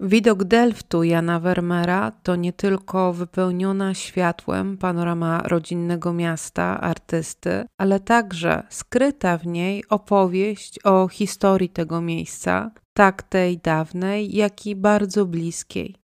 Widok Delftu Jana Vermeera to nie tylko wypełniona światłem panorama rodzinnego miasta artysty, ale także skryta w niej opowieść o historii tego miejsca, tak tej dawnej, jak i bardzo bliskiej.